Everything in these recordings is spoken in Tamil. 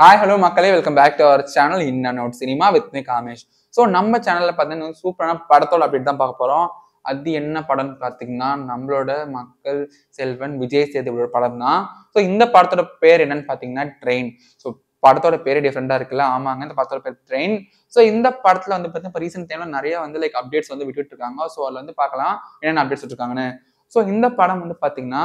ஹாய் ஹலோ மக்களே welcome back to our channel in and out cinema with me Kamesh so நம்ம சேனலில் பார்த்தீங்கன்னா சூப்பரான படத்தோட அப்படி தான் பார்க்க போகிறோம் அது என்ன படம்னு பார்த்தீங்கன்னா நம்மளோட மக்கள் செல்வன் விஜய் சேதுவோட படம் தான் ஸோ இந்த படத்தோட பேர் என்னன்னு பார்த்தீங்கன்னா ட்ரெயின் ஸோ படத்தோட பேரே டிஃப்ரெண்டாக இருக்குல்ல ஆமாங்க இந்த படத்தோட பேர் ட்ரெயின் ஸோ இந்த படத்தில் வந்து பார்த்தீங்கன்னா ரீசெண்ட் டைமில் நிறைய வந்து லைக் அப்டேட்ஸ் வந்து விட்டுட்டு இருக்காங்க ஸோ அதில் வந்து பார்க்கலாம் என்னென்ன அப்டேட்ஸ் விட்டுருக்காங்கன்னு ஸோ இந்த படம் வந்து பார்த்தீங்கன்னா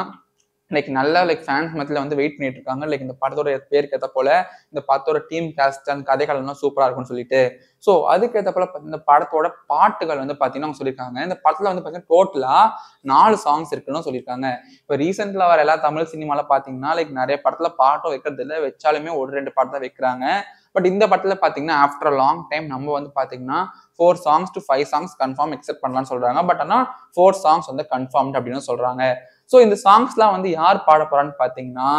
லைக் நல்லா லைக் ஃபேன்ஸ் மத்தியில் வந்து வெயிட் பண்ணிட்டு இருக்காங்க லைக் இந்த படத்தோட பேருக்கு ஏற்ற போல இந்த படத்தோட டீம் கேஸ்ட் அந்த கதைகள்லாம் சூப்பராக இருக்கும்னு சொல்லிட்டு ஸோ அதுக்கேற்ற போல இந்த படத்தோட பாட்டுகள் வந்து பார்த்தீங்கன்னா அவங்க சொல்லியிருக்காங்க இந்த படத்தில் வந்து பார்த்தீங்கன்னா டோட்டலாக நாலு சாங்ஸ் இருக்குன்னு சொல்லியிருக்காங்க இப்போ ரீசெண்டில் வர எல்லா தமிழ் சினிமாவில் பார்த்தீங்கன்னா லைக் நிறைய படத்தில் பாட்டும் வைக்கிறது இல்லை வச்சாலுமே ஒரு ரெண்டு பாட்டு தான் வைக்கிறாங்க பட் இந்த படத்தில் பார்த்தீங்கன்னா ஆஃப்டர் லாங் டைம் நம்ம வந்து பார்த்தீங்கன்னா four songs to five songs confirm except பண்ணலாம்னு சொல்கிறாங்க பட் ஆனால் ஃபோர் சாங்ஸ் வந்து கன்ஃபார்ம்டு அப்படின்னு சொல்கிறாங்க ஸோ இந்த சாங்ஸ்லாம் வந்து யார் பாட போறான்னு பார்த்தீங்கன்னா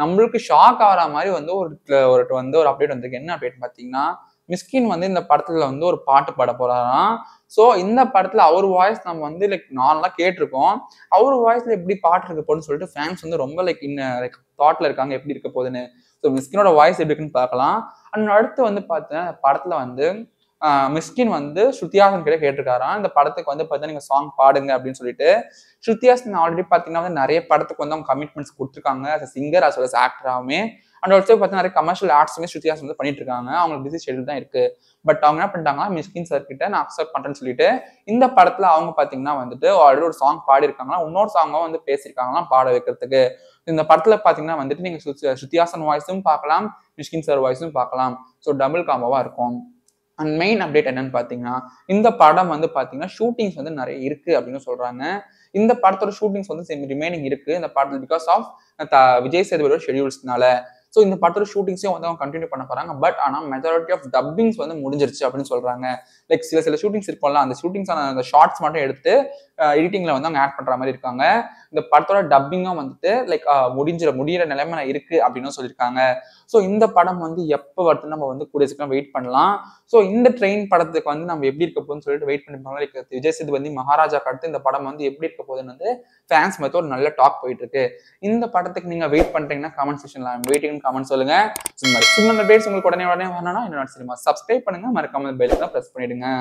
நம்மளுக்கு ஷாக் ஆகிற மாதிரி வந்து ஒரு ஒரு வந்து ஒரு அப்டேட் வந்திருக்கு என்ன அப்டேட்னு பார்த்தீங்கன்னா மிஸ்கின் வந்து இந்த படத்துல வந்து ஒரு பாட்டு பாட போறாராம் ஸோ இந்த படத்துல அவர் வாய்ஸ் நம்ம வந்து லைக் நார்மலாக கேட்டிருக்கோம் அவர் வாய்ஸ்ல எப்படி பாட்டு இருக்க போதுன்னு சொல்லிட்டு ஃபேன்ஸ் வந்து ரொம்ப லைக் இன்ன லைக் தாட்ல இருக்காங்க எப்படி இருக்க போகுதுன்னு ஸோ மிஸ்கினோட வாய்ஸ் எப்படி இருக்குன்னு பார்க்கலாம் அண்ட் அடுத்து வந்து பார்த்தேன் படத்துல வந்து மிஸ்கின் வந்து ஸ்ருத்தியாசன் கிட்ட கேட்டிருக்காராம் இந்த படத்துக்கு வந்து பார்த்தீங்கன்னா நீங்கள் சாங் பாடுங்க அப்படின்னு சொல்லிட்டு ஸ்ருத்தியாசன் ஆல்ரெடி பார்த்தீங்கன்னா வந்து நிறைய படத்துக்கு வந்து அவங்க கமிட்மெண்ட்ஸ் கொடுத்துருக்காங்க as singer as well as ஆக்டராகவுமே அண்ட் ஆல்சோ பார்த்தீங்கன்னா நிறைய கமர்ஷியல் ஆர்ட்ஸுமே ஸ்ருத்தியாசன் வந்து பண்ணிட்டு இருக்காங்க அவங்களுக்கு பிஸி ஷெடியூல் தான் இருக்கு பட் அவங்க என்ன பண்ணிட்டாங்கன்னா மிஸ்கின் சார் கிட்ட நான் அக்செப்ட் பண்ணுறேன்னு சொல்லிட்டு இந்த படத்தில் அவங்க பார்த்தீங்கன்னா வந்துட்டு ஆல்ரெடி ஒரு சாங் பாடிருக்காங்களா இன்னொரு சாங்கும் வந்து பேசியிருக்காங்களாம் பாட வைக்கிறதுக்கு இந்த படத்துல பாத்தீங்கன்னா வந்துட்டு நீங்க ஸ்ருத்தியாசன் வாய்ஸும் பார்க்கலாம் மிஷ்கின் சார் வாய்ஸும் பார்க்கலாம் ஸோ டபுள் காம்போவா இருக்கும் அண்ட் மெயின் அப்டேட் என்னன்னு பார்த்தீங்கன்னா இந்த படம் வந்து பார்த்தீங்கன்னா ஷூட்டிங்ஸ் வந்து நிறைய இருக்கு அப்படின்னு சொல்றாங்க இந்த படத்தோட ஷூட்டிங்ஸ் வந்து ரிமைனிங் இருக்கு இந்த படத்தில் பிகாஸ் ஆஃப் விஜய் சேதுபதியோட ஷெடியூல்ஸ்னால ஸோ இந்த படத்தோட ஷூட்டிங்ஸையும் வந்து அவங்க கண்டினியூ பண்ண போறாங்க பட் ஆனால் மெஜாரிட்டி ஆஃப் டப்பிங்ஸ் வந்து முடிஞ்சிருச்சு அப்படின்னு சொல்றாங்க லைக் சில சில ஷூட்டிங்ஸ் இருக்கும்ல அந்த ஷூட்டிங்ஸ் அந்த ஷார்ட்ஸ் மட்டும் எடுத்து எடிட்டிங்ல வந்து அவங்க ஆட் பண்ற மாதிரி இருக்காங்க இந்த படத்தோட டப்பிங்கும் வந்துட்டு லைக் முடிஞ்சிட முடியிற நிலைமை இருக்கு அப்படின்னு சொல்லியிருக்காங்க ஸோ இந்த படம் வந்து எப்போ வருது நம்ம வந்து கூடிய சீக்கிரம் வெயிட் பண்ணலாம் ஸோ இந்த ட்ரெயின் படத்துக்கு வந்து நம்ம எப்படி இருக்க போகுதுன்னு சொல்லிட்டு வெயிட் பண்ணி லைக் விஜய் சேதுபதி மகாராஜா கடுத்து இந்த படம் வந்து எப்படி இருக்க போகுதுன்னு வந்து ஃபேன்ஸ் மத்த ஒரு நல்ல டாக் போயிட்டு இருக்கு இந்த படத்துக்கு நீங்க வெயிட் பண்றீங்கன்னா கமெண்ட் செக்ஷன்ல வெயிட்டிங் அப்படின்னு கமெண்ட் சொல்லுங்க சும்மா மாதிரி சின்ன பேர் உங்களுக்கு உடனே உடனே வரணும்னா என்னோட சினிமா சப்ஸ்கிரைப் பண்ணுங்க மறக்காம பெல் தான் ப்ரெஸ் பண்ணிடுங்க